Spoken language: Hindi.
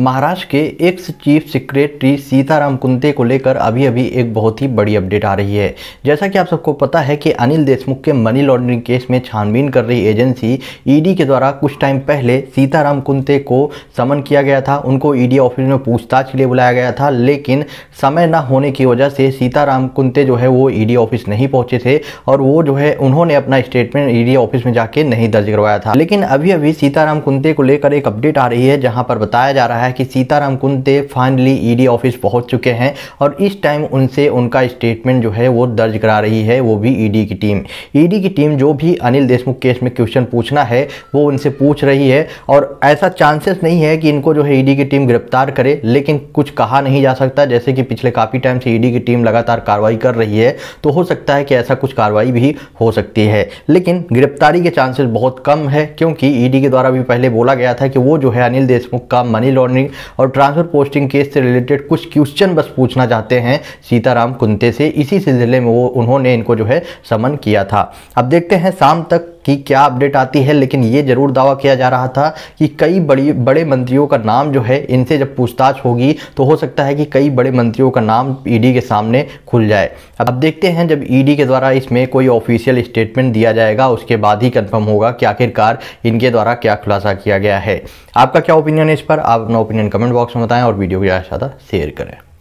महाराष्ट्र के एक्स चीफ सेक्रेटरी सीताराम कुंते को लेकर अभी अभी एक बहुत ही बड़ी अपडेट आ रही है जैसा कि आप सबको पता है कि अनिल देशमुख के मनी लॉन्ड्रिंग केस में छानबीन कर रही एजेंसी ईडी e के द्वारा कुछ टाइम पहले सीताराम कुंते को समन किया गया था उनको ईडी e ऑफिस में पूछताछ के लिए बुलाया गया था लेकिन समय न होने की वजह से सीताराम कुंते जो है वो ईडी e ऑफिस नहीं पहुंचे थे और वो जो है उन्होंने अपना स्टेटमेंट ई ऑफिस में जाके नहीं दर्ज करवाया था लेकिन अभी अभी सीताराम कुंते को लेकर एक अपडेट आ रही है जहाँ पर बताया जा रहा है है कि सीताराम कुंते फाइनली ईडी ऑफिस पहुंच चुके हैं और इस टाइम उनसे उनका स्टेटमेंट जो है वो दर्ज करा रही है वो भी ईडी e की टीम ईडी e की टीम जो भी अनिल देशमुख केस में क्वेश्चन पूछना है वो उनसे पूछ रही है और ऐसा चांसेस नहीं है कि इनको जो है ईडी e की टीम गिरफ्तार करे लेकिन कुछ कहा नहीं जा सकता जैसे कि पिछले काफ़ी टाइम से ईडी की टीम लगातार कार्रवाई कर रही है तो हो सकता है कि ऐसा कुछ कार्रवाई भी हो सकती है लेकिन गिरफ्तारी के चांसेस बहुत कम है क्योंकि ईडी के द्वारा भी पहले बोला गया था कि वो जो है अनिल देशमुख का मनी लॉन्ड फार्मिंग और ट्रांसफर पोस्टिंग केस से रिलेटेड कुछ क्वेश्चन बस पूछना चाहते हैं सीताराम कुंते से इसी सिलसिले में वो उन्होंने इनको जो है समन किया था अब देखते हैं शाम तक कि क्या अपडेट आती है लेकिन ये जरूर दावा किया जा रहा था कि कई बड़ी बड़े मंत्रियों का नाम जो है इनसे जब पूछताछ होगी तो हो सकता है कि कई बड़े मंत्रियों का नाम ईडी e के सामने खुल जाए अब देखते हैं जब ईडी e के द्वारा इसमें कोई ऑफिशियल स्टेटमेंट दिया जाएगा उसके बाद ही कन्फर्म होगा कि आखिरकार इनके द्वारा क्या खुलासा किया गया है आपका क्या ओपिनियन है इस पर आप अपना ओपिनियन कमेंट बॉक्स में बताएं और वीडियो को ज़्यादा से ज़्यादा शेयर करें